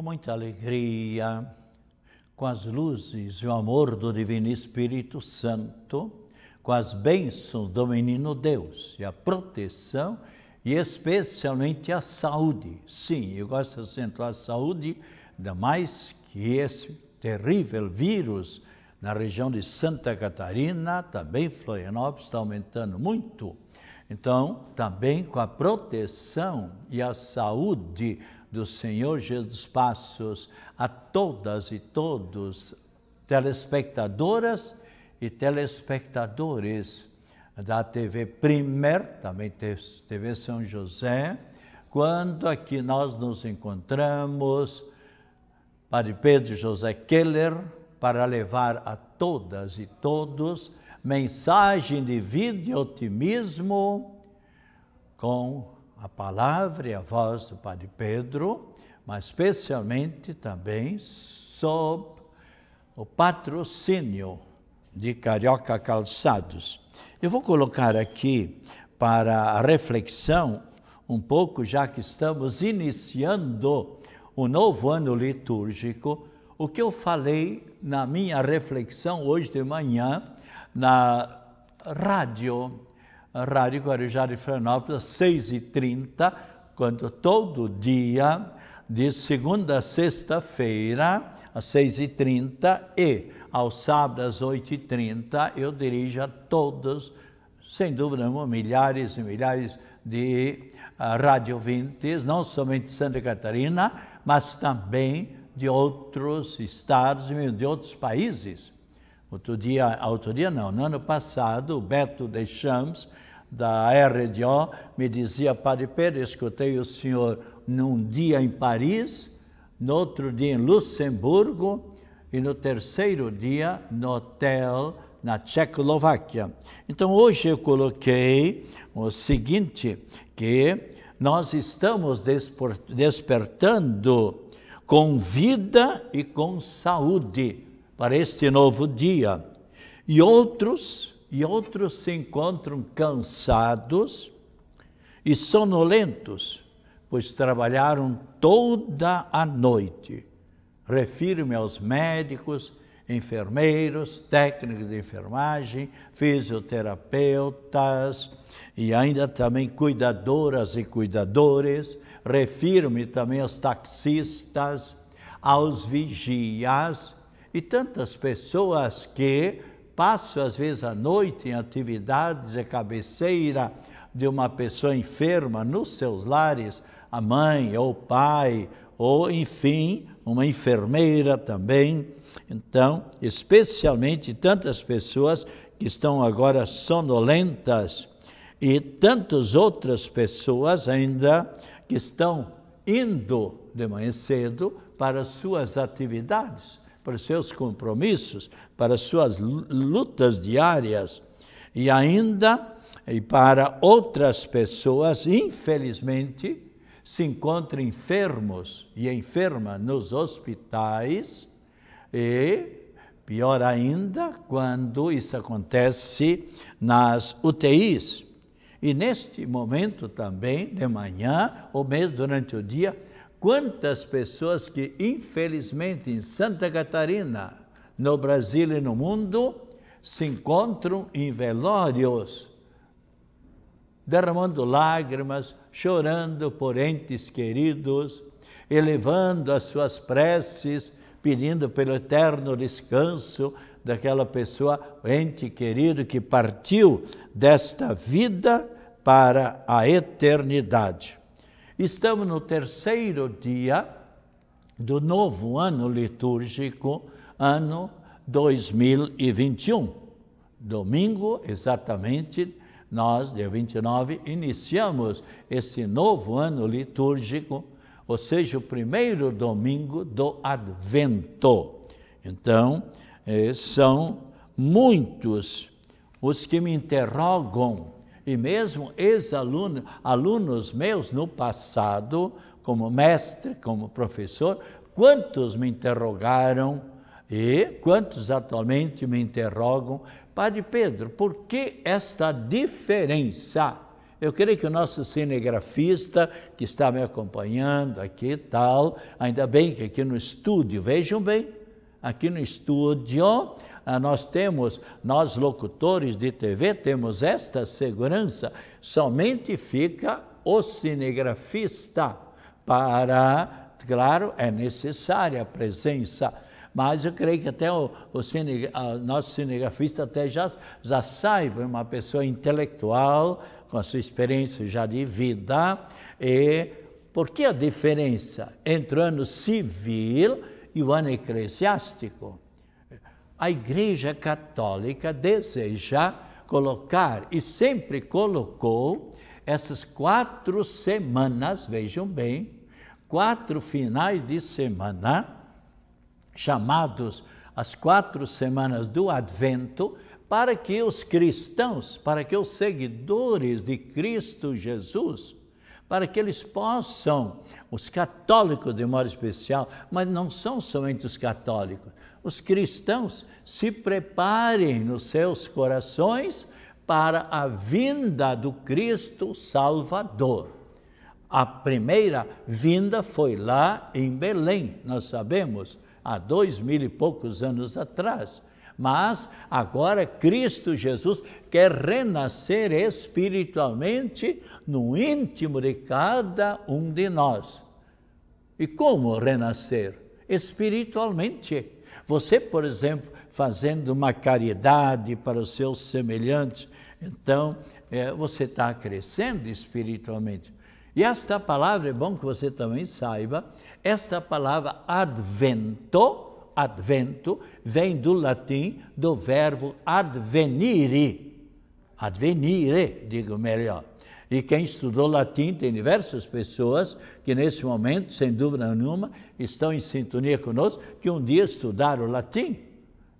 com muita alegria, com as luzes e o amor do Divino Espírito Santo, com as bênçãos do Menino Deus e a proteção e especialmente a saúde. Sim, eu gosto de acentuar a saúde, ainda mais que esse terrível vírus na região de Santa Catarina, também Florianópolis, está aumentando muito. Então, também com a proteção e a saúde do Senhor Jesus Passos a todas e todos, telespectadoras e telespectadores da TV Primer, também TV São José, quando aqui nós nos encontramos, Padre Pedro José Keller, para levar a todas e todos mensagem de vida e otimismo com a palavra e a voz do Padre Pedro, mas especialmente também sob o patrocínio de Carioca Calçados. Eu vou colocar aqui para a reflexão um pouco, já que estamos iniciando o novo ano litúrgico, o que eu falei na minha reflexão hoje de manhã na rádio Rádio Guarujá de Florianópolis, 6h30, quando todo dia, de segunda a sexta-feira, às 6h30 e aos sábados às 8h30, eu dirijo a todos, sem dúvida nenhuma, milhares e milhares de uh, ah, rádio não somente de Santa Catarina, mas também de outros estados e de outros países. Outro dia, outro dia não, no ano passado, o Beto Deschamps, da RDO, me dizia, Padre Pedro, escutei o senhor num dia em Paris, no outro dia em Luxemburgo e no terceiro dia no hotel na Tchecoslováquia. Então hoje eu coloquei o seguinte, que nós estamos despertando com vida e com saúde para este novo dia. E outros, e outros se encontram cansados e sonolentos, pois trabalharam toda a noite. Refiro-me aos médicos, enfermeiros, técnicos de enfermagem, fisioterapeutas e ainda também cuidadoras e cuidadores. Refiro-me também aos taxistas, aos vigias e tantas pessoas que passam, às vezes, a noite em atividades e cabeceira de uma pessoa enferma nos seus lares, a mãe ou o pai, ou, enfim, uma enfermeira também. Então, especialmente tantas pessoas que estão agora sonolentas e tantas outras pessoas ainda que estão indo de manhã cedo para suas atividades para seus compromissos, para suas lutas diárias e ainda e para outras pessoas, infelizmente, se encontram enfermos e enferma nos hospitais e pior ainda quando isso acontece nas UTIs. E neste momento também, de manhã ou mesmo durante o dia, Quantas pessoas que, infelizmente, em Santa Catarina, no Brasil e no mundo, se encontram em velórios, derramando lágrimas, chorando por entes queridos, elevando as suas preces, pedindo pelo eterno descanso daquela pessoa, ente querido que partiu desta vida para a eternidade. Estamos no terceiro dia do novo ano litúrgico, ano 2021. Domingo, exatamente, nós, dia 29, iniciamos este novo ano litúrgico, ou seja, o primeiro domingo do Advento. Então, eh, são muitos os que me interrogam e mesmo ex-alunos -aluno, meus no passado, como mestre, como professor, quantos me interrogaram e quantos atualmente me interrogam, Padre Pedro, por que esta diferença? Eu creio que o nosso cinegrafista que está me acompanhando aqui tal, ainda bem que aqui no estúdio, vejam bem, aqui no estúdio ah, nós temos, nós locutores de TV, temos esta segurança, somente fica o cinegrafista para, claro, é necessária a presença mas eu creio que até o, o, cine, o nosso cinegrafista até já, já saiba, é uma pessoa intelectual, com a sua experiência já de vida, e por que a diferença entre o ano civil e o ano eclesiástico? a Igreja Católica deseja colocar e sempre colocou essas quatro semanas, vejam bem, quatro finais de semana, chamados as quatro semanas do Advento, para que os cristãos, para que os seguidores de Cristo Jesus, para que eles possam, os católicos de modo especial, mas não são somente os católicos, os cristãos se preparem nos seus corações para a vinda do Cristo Salvador. A primeira vinda foi lá em Belém, nós sabemos, há dois mil e poucos anos atrás. Mas agora Cristo Jesus quer renascer espiritualmente no íntimo de cada um de nós. E como renascer? Espiritualmente você, por exemplo, fazendo uma caridade para os seus semelhantes, então é, você está crescendo espiritualmente. E esta palavra, é bom que você também saiba, esta palavra advento, advento, vem do latim do verbo advenire, advenire, digo melhor. E quem estudou latim tem diversas pessoas que nesse momento, sem dúvida nenhuma, estão em sintonia conosco, que um dia estudaram latim.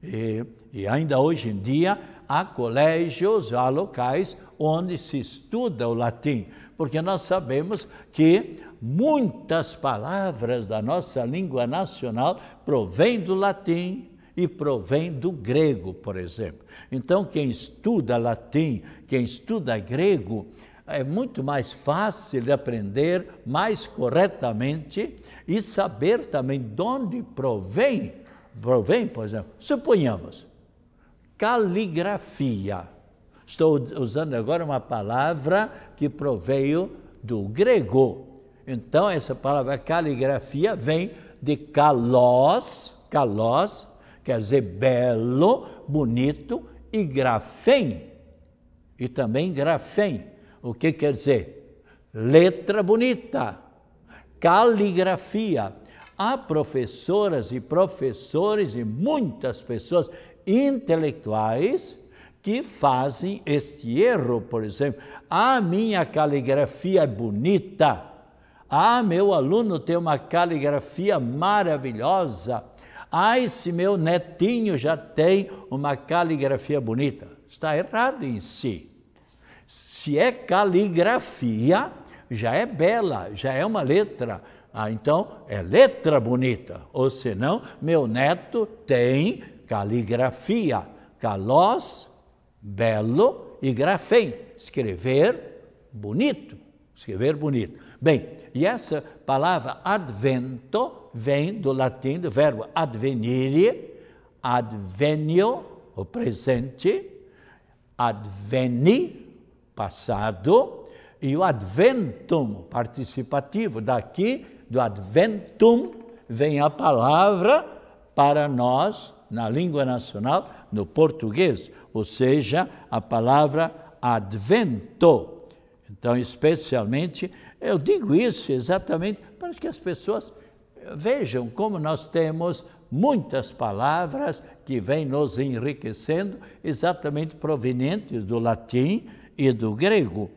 E, e ainda hoje em dia há colégios, há locais onde se estuda o latim, porque nós sabemos que muitas palavras da nossa língua nacional provêm do latim, e provém do grego, por exemplo. Então, quem estuda latim, quem estuda grego, é muito mais fácil de aprender mais corretamente e saber também de onde provém, provém, por exemplo, suponhamos, caligrafia. Estou usando agora uma palavra que proveio do grego. Então, essa palavra caligrafia vem de kalos, kalos, quer dizer belo, bonito, e grafém, e também grafém, o que quer dizer? Letra bonita, caligrafia. Há professoras e professores e muitas pessoas intelectuais que fazem este erro, por exemplo. A minha caligrafia é bonita. Ah, meu aluno tem uma caligrafia maravilhosa. Ah, esse meu netinho já tem uma caligrafia bonita. Está errado em si. Se é caligrafia, já é bela, já é uma letra. Ah, então é letra bonita. Ou senão, meu neto tem caligrafia. Calós, belo e grafém. Escrever bonito. Escrever bonito. Bem, e essa palavra advento vem do latim do verbo advenire, advenio, o presente, adveni, passado, e o adventum participativo. Daqui do adventum vem a palavra para nós na língua nacional, no português, ou seja, a palavra advento. Então, especialmente, eu digo isso exatamente para que as pessoas vejam como nós temos muitas palavras que vêm nos enriquecendo, exatamente provenientes do latim e do grego.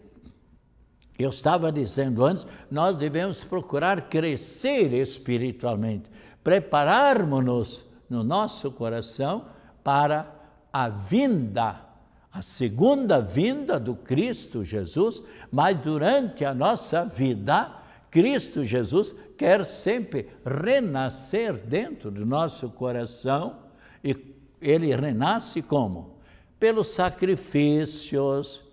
Eu estava dizendo antes, nós devemos procurar crescer espiritualmente, prepararmos-nos no nosso coração para a vinda, a segunda vinda do Cristo Jesus, mas durante a nossa vida, Cristo Jesus quer sempre renascer dentro do nosso coração e ele renasce como? Pelos sacrifícios,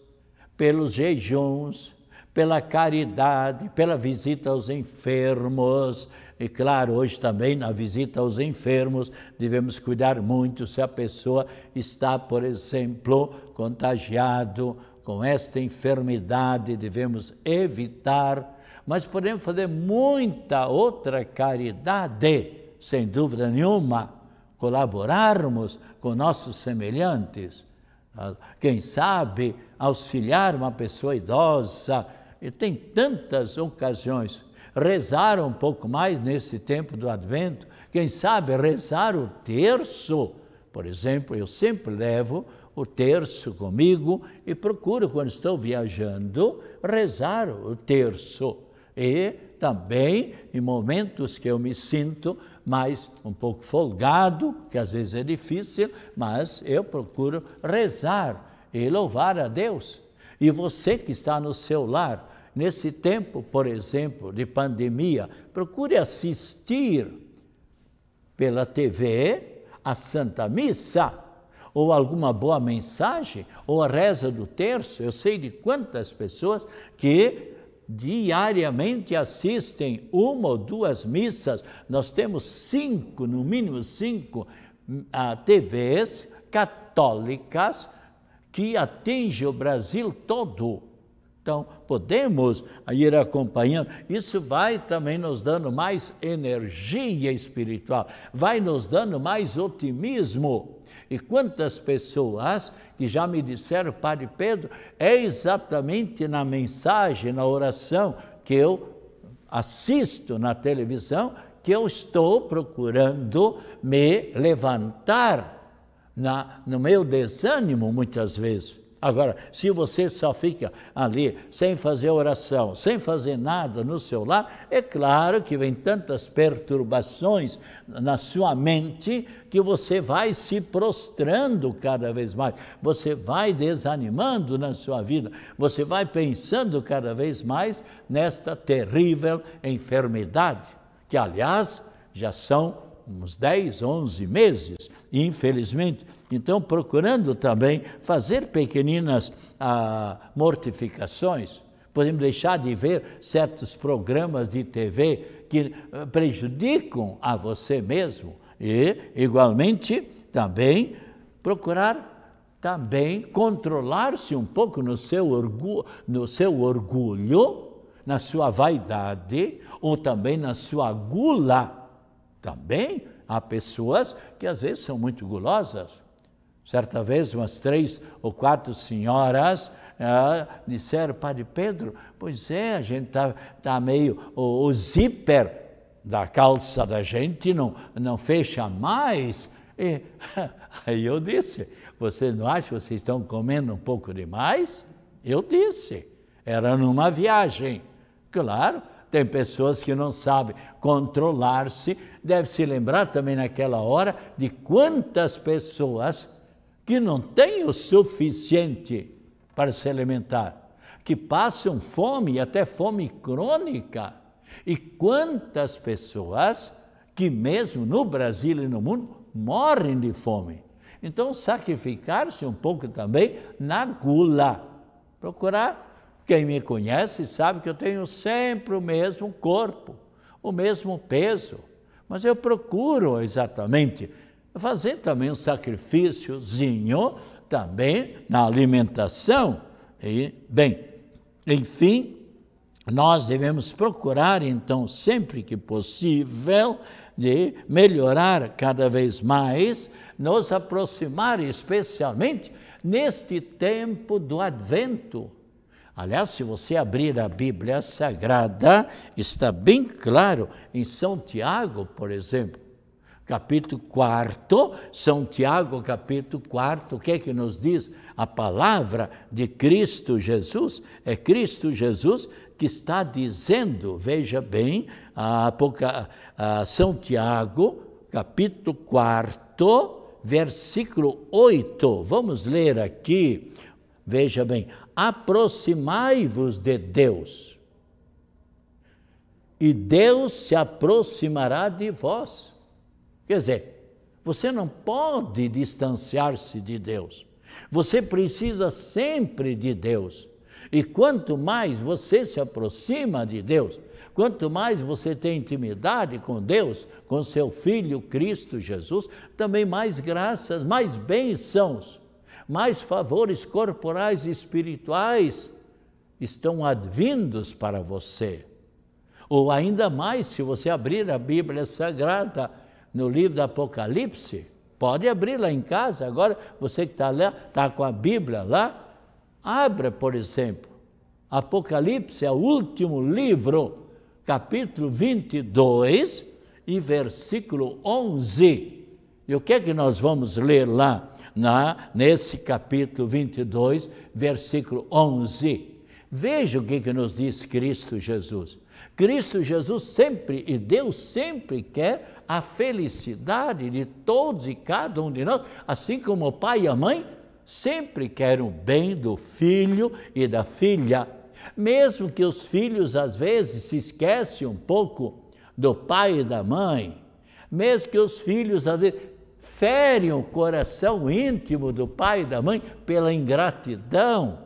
pelos jejuns, pela caridade, pela visita aos enfermos. E claro, hoje também na visita aos enfermos devemos cuidar muito se a pessoa está, por exemplo, contagiado com esta enfermidade, devemos evitar, mas podemos fazer muita outra caridade, sem dúvida nenhuma, colaborarmos com nossos semelhantes ah, quem sabe auxiliar uma pessoa idosa, e tem tantas ocasiões. Rezar um pouco mais nesse tempo do advento, quem sabe rezar o terço. Por exemplo, eu sempre levo o terço comigo e procuro, quando estou viajando, rezar o terço. E também, em momentos que eu me sinto mas um pouco folgado, que às vezes é difícil, mas eu procuro rezar e louvar a Deus. E você que está no seu lar, nesse tempo, por exemplo, de pandemia, procure assistir pela TV a Santa Missa ou alguma boa mensagem, ou a reza do terço. Eu sei de quantas pessoas que diariamente assistem uma ou duas missas, nós temos cinco, no mínimo cinco, uh, hum, ah, TVs católicas que atinge o Brasil todo. Então, podemos ir acompanhando. Isso vai também nos dando mais energia espiritual, vai nos dando mais otimismo. E quantas pessoas que já me disseram, Padre Pedro, é exatamente na mensagem, na oração que eu assisto na televisão, que eu estou procurando me levantar na, no meu desânimo, muitas vezes. Agora, se você só fica ali sem fazer oração, sem fazer nada no seu lar, é claro que vem tantas perturbações na sua mente que você vai se prostrando cada vez mais, você vai desanimando na sua vida, você vai pensando cada vez mais nesta terrível enfermidade, que aliás já são uns 10, 11 meses, infelizmente. Então, procurando também fazer pequeninas ah, mortificações. Podemos deixar de ver certos programas de TV que ah, prejudicam a você mesmo e, igualmente, também procurar também controlar-se um pouco no seu, no seu orgulho, na sua vaidade ou também na sua gula também há pessoas que às vezes são muito gulosas. Certa vez, umas três ou quatro senhoras ah, disseram, Padre Pedro, pois é, a gente está tá meio. O, o zíper da calça da gente não, não fecha mais. E, aí eu disse, vocês não acham que vocês estão comendo um pouco demais? Eu disse, era numa viagem. Claro, tem pessoas que não sabem controlar-se. Deve se lembrar também naquela hora de quantas pessoas que não têm o suficiente para se alimentar, que passam fome e até fome crônica. E quantas pessoas que mesmo no Brasil e no mundo morrem de fome. Então sacrificar-se um pouco também na gula. Procurar quem me conhece sabe que eu tenho sempre o mesmo corpo, o mesmo peso, mas eu procuro exatamente fazer também um sacrifíciozinho também na alimentação. E, bem, enfim, nós devemos procurar então sempre que possível de melhorar cada vez mais, nos aproximar especialmente neste tempo do advento Aliás, se você abrir a Bíblia Sagrada, está bem claro em São Tiago, por exemplo, capítulo 4, São Tiago, capítulo 4, o que é que nos diz? A palavra de Cristo Jesus, é Cristo Jesus que está dizendo, veja bem, a, a São Tiago, capítulo 4, versículo 8, vamos ler aqui Veja bem, aproximai-vos de Deus, e Deus se aproximará de vós. Quer dizer, você não pode distanciar-se de Deus. Você precisa sempre de Deus. E quanto mais você se aproxima de Deus, quanto mais você tem intimidade com Deus, com seu Filho Cristo Jesus, também mais graças, mais bênçãos mais favores corporais e espirituais estão advindos para você. Ou ainda mais, se você abrir a Bíblia Sagrada no livro do Apocalipse, pode abrir lá em casa, agora você que está lá, está com a Bíblia lá, abra, por exemplo, Apocalipse é o último livro, capítulo 22 e versículo 11. E o que é que nós vamos ler lá? na, nesse capítulo 22, versículo 11. Veja o que, que nos diz Cristo Jesus. Cristo Jesus sempre e Deus sempre quer a felicidade de todos e cada um de nós, assim como o pai e a mãe sempre querem o bem do filho e da filha. Mesmo que os filhos às vezes se esquecem um pouco do pai e da mãe, mesmo que os filhos às vezes ferem o coração íntimo do pai e da mãe pela ingratidão.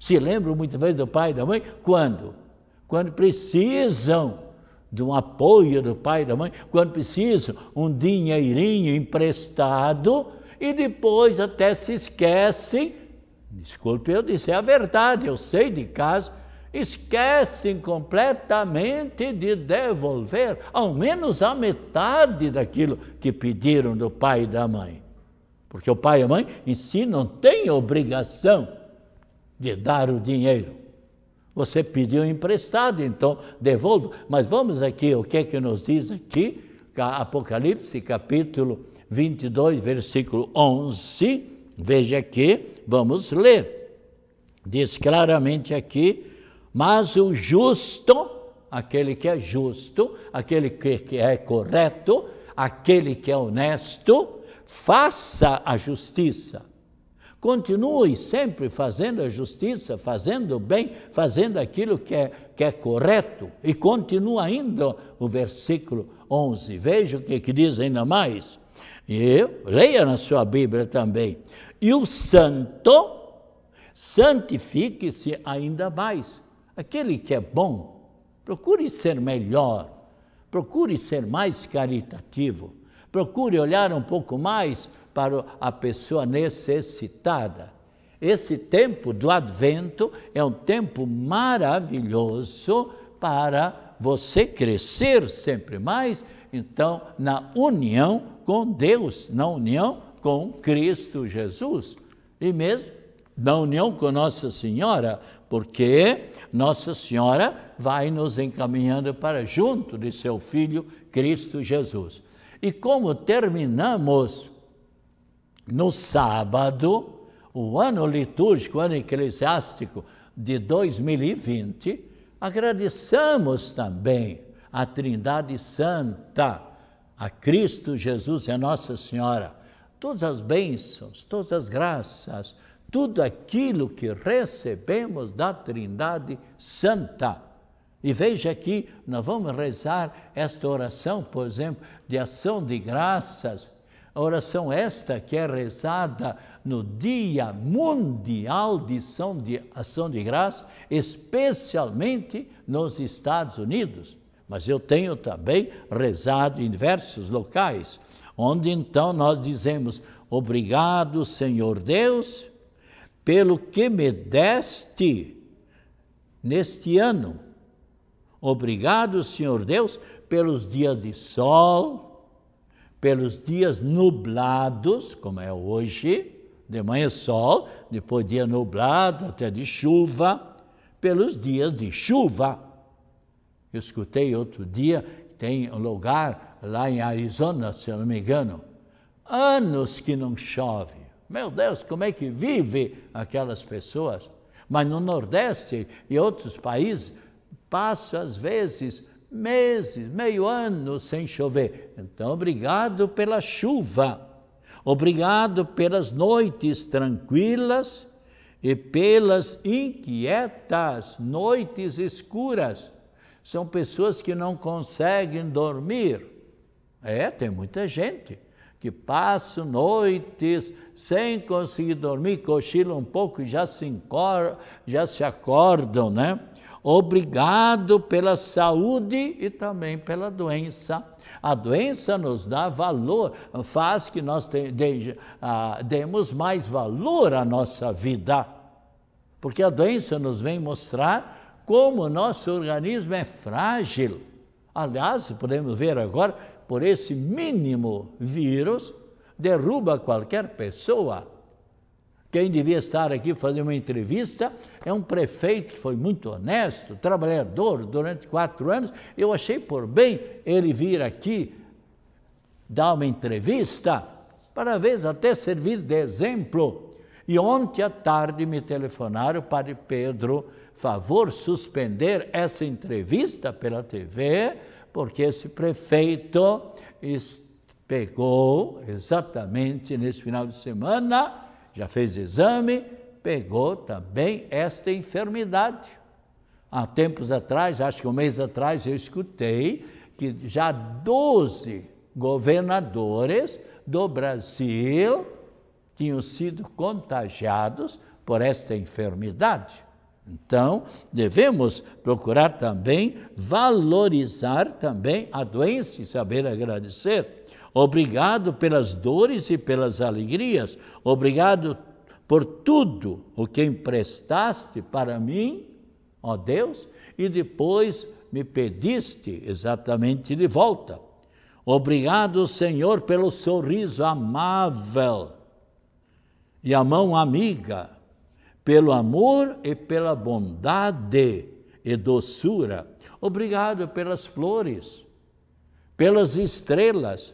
Se lembram muitas vezes do pai e da mãe quando? Quando precisam de um apoio do pai e da mãe, quando precisam um dinheirinho emprestado e depois até se esquecem. Desculpe eu disse, é a verdade, eu sei de casos esquecem completamente de devolver ao menos a metade daquilo que pediram do pai e da mãe. Porque o pai e a mãe em si não têm obrigação de dar o dinheiro. Você pediu emprestado, então devolva. Mas vamos aqui, o que é que nos diz aqui? Apocalipse capítulo 22, versículo 11. Veja aqui, vamos ler. Diz claramente aqui, mas o justo, aquele que é justo, aquele que é correto, aquele que é honesto, faça a justiça. Continue sempre fazendo a justiça, fazendo o bem, fazendo aquilo que é, que é correto. E continua ainda o versículo 11. Veja o que, que diz ainda mais. E leia na sua Bíblia também. E o santo santifique-se ainda mais. Aquele que é bom, procure ser melhor, procure ser mais caritativo, procure olhar um pouco mais para a pessoa necessitada. Esse tempo do advento é um tempo maravilhoso para você crescer sempre mais, então, na união com Deus, na união com Cristo Jesus. E mesmo na união com Nossa Senhora, porque Nossa Senhora vai nos encaminhando para junto de seu Filho Cristo Jesus. E como terminamos no sábado, o ano litúrgico, o ano eclesiástico de 2020, agradeçamos também a Trindade Santa, a Cristo Jesus e a Nossa Senhora, todas as bênçãos, todas as graças, tudo aquilo que recebemos da Trindade Santa. E veja que nós vamos rezar esta oração, por exemplo, de ação de graças. A oração esta que é rezada no Dia Mundial de Ação de, ação de Graça, especialmente nos Estados Unidos. Mas eu tenho também rezado em diversos locais, onde então nós dizemos: Obrigado, Senhor Deus, pelo que me deste neste ano. Obrigado, Senhor Deus, pelos dias de sol, pelos dias nublados, como é hoje, de manhã sol, depois dia nublado, até de chuva, pelos dias de chuva. Eu escutei outro dia, tem um lugar lá em Arizona, se eu não me engano, anos que não chove. Meu Deus, como é que vive aquelas pessoas? Mas no Nordeste e outros países, passa às vezes meses, meio ano sem chover. Então, obrigado pela chuva, obrigado pelas noites tranquilas e pelas inquietas noites escuras. São pessoas que não conseguem dormir. É, tem muita gente que passam noites sem conseguir dormir, cochilam um pouco e já se, já se acordam, né? Obrigado pela saúde e também pela doença. A doença nos dá valor, faz que nós ah, demos mais valor à nossa vida. Porque a doença nos vem mostrar como o nosso organismo é frágil. Aliás, podemos ver agora por esse mínimo vírus, derruba qualquer pessoa. Quem devia estar aqui fazer uma entrevista é um prefeito que foi muito honesto, trabalhador durante quatro anos. Eu achei por bem ele vir aqui dar uma entrevista, para vez até servir de exemplo. E ontem à tarde me telefonaram para Pedro, favor suspender essa entrevista pela TV, porque esse prefeito pegou exatamente nesse final de semana, já fez exame, pegou também esta enfermidade. Há tempos atrás, acho que um mês atrás, eu escutei que já 12 governadores do Brasil tinham sido contagiados por esta enfermidade. Então, devemos procurar também valorizar também a doença e saber agradecer. Obrigado pelas dores e pelas alegrias. Obrigado por tudo o que emprestaste para mim, ó Deus, e depois me pediste exatamente de volta. Obrigado, Senhor, pelo sorriso amável e a mão amiga pelo amor e pela bondade e doçura. Obrigado pelas flores, pelas estrelas,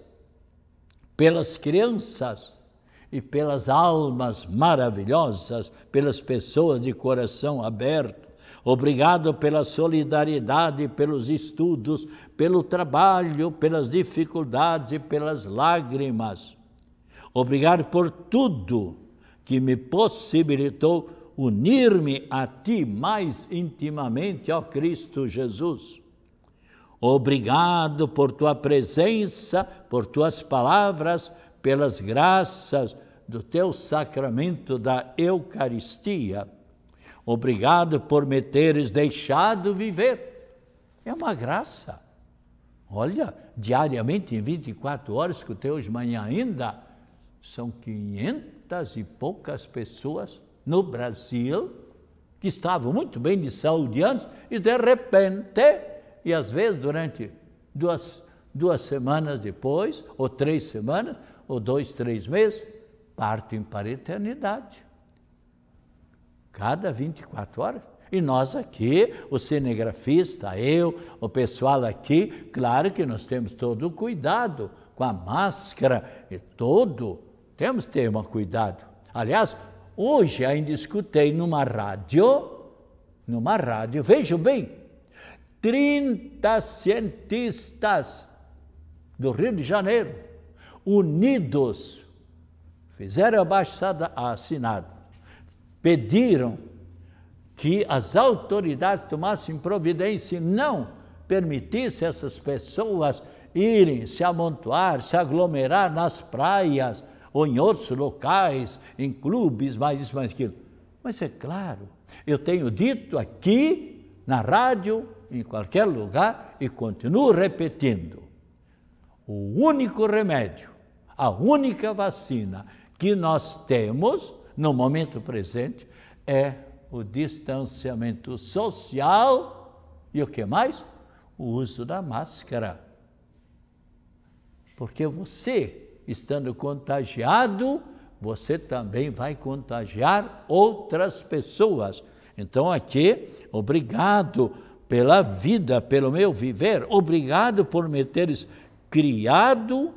pelas crianças e pelas almas maravilhosas, pelas pessoas de coração aberto. Obrigado pela solidariedade, pelos estudos, pelo trabalho, pelas dificuldades e pelas lágrimas. Obrigado por tudo que me possibilitou unir-me a ti mais intimamente, ó Cristo Jesus. Obrigado por tua presença, por tuas palavras, pelas graças do teu sacramento da Eucaristia. Obrigado por me teres deixado viver. É uma graça. Olha, diariamente em 24 horas que o Teu hoje manhã ainda, são 500 e poucas pessoas no Brasil, que estavam muito bem de saúde antes, e de repente, e às vezes durante duas, duas semanas depois, ou três semanas, ou dois, três meses, partem para a eternidade. Cada 24 horas. E nós aqui, o cinegrafista, eu, o pessoal aqui, claro que nós temos todo o cuidado com a máscara e todo, temos que ter um cuidado. Aliás, Hoje ainda escutei numa rádio, numa rádio, vejam bem, 30 cientistas do Rio de Janeiro, unidos, fizeram a baixada assinada, pediram que as autoridades tomassem providência e não permitissem essas pessoas irem se amontoar, se aglomerar nas praias, ou em outros locais, em clubes, mais isso, mais aquilo. Mas é claro, eu tenho dito aqui, na rádio, em qualquer lugar, e continuo repetindo: o único remédio, a única vacina que nós temos no momento presente é o distanciamento social e o que mais? O uso da máscara. Porque você estando contagiado, você também vai contagiar outras pessoas. Então, aqui, obrigado pela vida, pelo meu viver, obrigado por me teres criado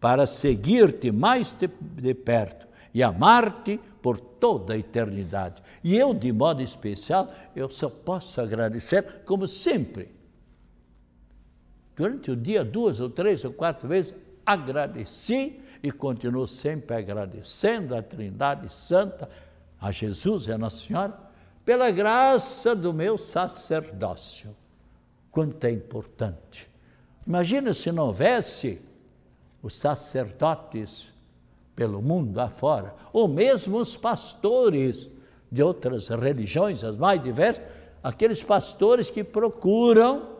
para seguir-te mais de perto e amar-te por toda a eternidade. E eu, de modo especial, eu só posso agradecer, como sempre. Durante o dia, duas ou três ou quatro vezes, agradeci e continuo sempre agradecendo à Trindade Santa, a Jesus e a Nossa Senhora, pela graça do meu sacerdócio. Quanto é importante. Imagina se não houvesse os sacerdotes pelo mundo afora, ou mesmo os pastores de outras religiões, as mais diversas, aqueles pastores que procuram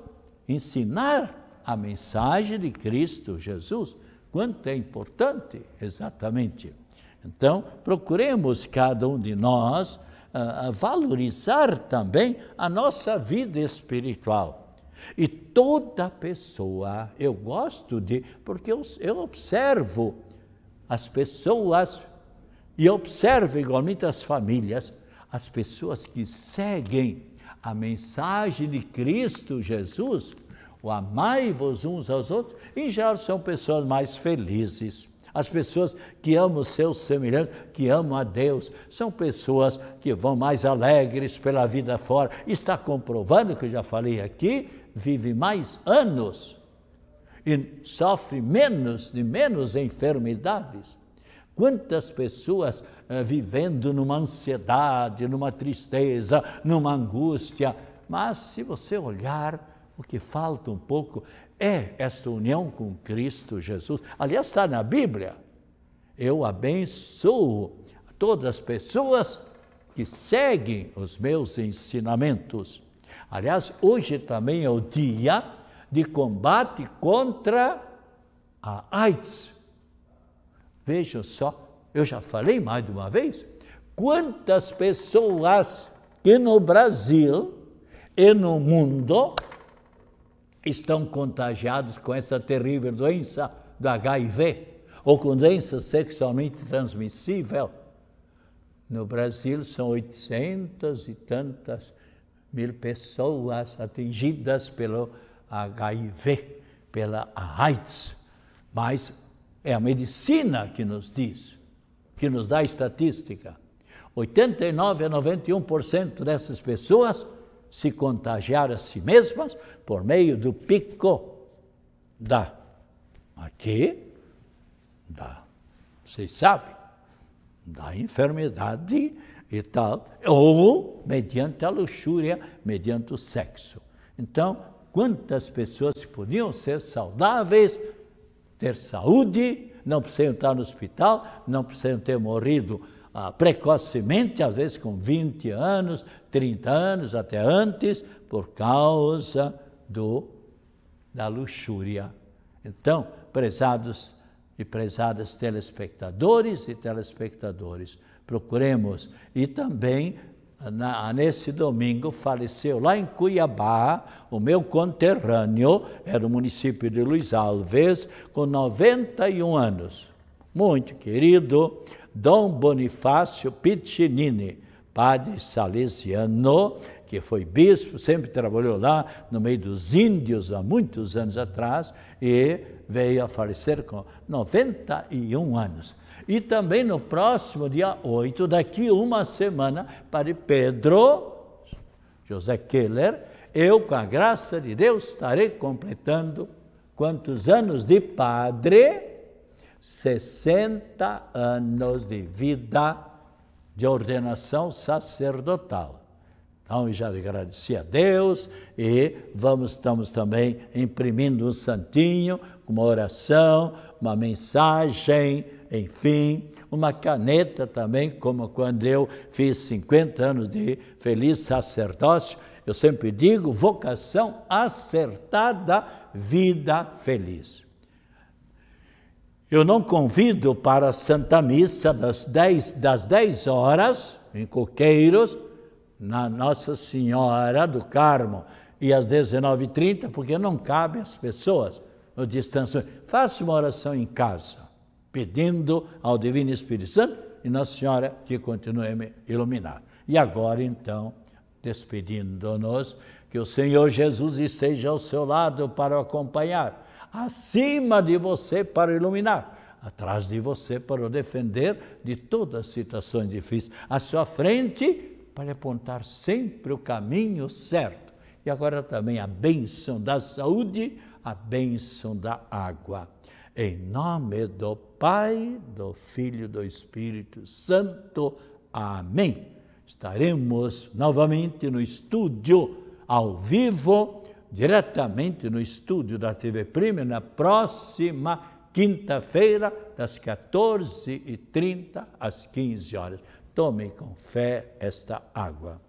ensinar a mensagem de Cristo Jesus. Quanto é importante, exatamente. Então, procuremos cada um de nós ah, ah, valorizar também a nossa vida espiritual. E toda pessoa, eu gosto de, porque eu, eu observo as pessoas e observo igualmente as famílias, as pessoas que seguem a mensagem de Cristo Jesus, o amai-vos uns aos outros, em geral são pessoas mais felizes. As pessoas que amam seus semelhantes, que amam a Deus, são pessoas que vão mais alegres pela vida fora. Está comprovando que eu já falei aqui, vive mais anos e sofre menos de menos enfermidades. Quantas pessoas eh, vivendo numa ansiedade, numa tristeza, numa angústia, mas se você olhar o que falta um pouco é esta união com Cristo Jesus. Aliás, está na Bíblia. Eu abençoo todas as pessoas que seguem os meus ensinamentos. Aliás, hoje também é o dia de combate contra a AIDS. Vejam só, eu já falei mais de uma vez, quantas pessoas que no Brasil e no mundo estão contagiados com essa terrível doença do HIV ou com doença sexualmente transmissível. No Brasil são 800 e tantas mil pessoas atingidas pelo HIV, pela AIDS. Mas é a medicina que nos diz, que nos dá estatística. 89 a 91% dessas pessoas se contagiar a si mesmas por meio do pico da. Aqui, da. Vocês sabem, da enfermidade e tal, ou mediante a luxúria, mediante o sexo. Então, quantas pessoas podiam ser saudáveis, ter saúde, não precisam estar no hospital, não precisam ter morrido ah, precocemente, às vezes com 20 anos, 30 anos, até antes, por causa do, da luxúria. Então, prezados e prezadas telespectadores e telespectadores, procuremos. E também, na, nesse domingo, faleceu lá em Cuiabá, o meu conterrâneo, era o município de Luiz Alves, com 91 anos muito querido, Dom Bonifácio Piccinini, padre salesiano, que foi bispo, sempre trabalhou lá no meio dos índios há muitos anos atrás e veio a falecer com 91 anos. E também no próximo dia 8, daqui uma semana, Padre Pedro José Keller, eu, com a graça de Deus, estarei completando quantos anos de padre? 60 anos de vida de ordenação sacerdotal. Então, eu já agradeci a Deus e vamos, estamos também imprimindo um santinho, uma oração, uma mensagem, enfim, uma caneta também, como quando eu fiz 50 anos de feliz sacerdócio, eu sempre digo vocação acertada, vida feliz. Eu não convido para a Santa Missa das 10, das horas, em Coqueiros, na Nossa Senhora do Carmo, e às 19h30, porque não cabe às pessoas no distanciamento. Faça uma oração em casa, pedindo ao Divino Espírito Santo e Nossa Senhora que continue a me iluminar. E agora, então, despedindo-nos, que o Senhor Jesus esteja ao seu lado para o acompanhar acima de você para iluminar, atrás de você para o defender de todas as situações difíceis, à sua frente para apontar sempre o caminho certo. E agora também a bênção da saúde, a bênção da água. Em nome do Pai, do Filho e do Espírito Santo. Amém. Estaremos novamente no estúdio, ao vivo diretamente no estúdio da TV Prime na próxima quinta-feira, das 14h30 às 15 horas. Tomem com fé esta água.